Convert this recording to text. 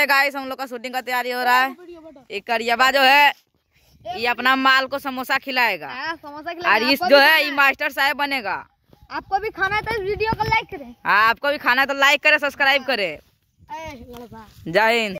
हैं गाइस हम लोग का शूटिंग का तैयारी हो रहा है एक करियबा जो है ये अपना माल को समोसा खिलाएगा हाँ, समोसा और इस जो है ये मास्टर साहब बनेगा आपको भी खाना है तो वीडियो को लाइक करें हाँ आपको भी खाना है तो लाइक करे सब्सक्राइब करे जय हिंद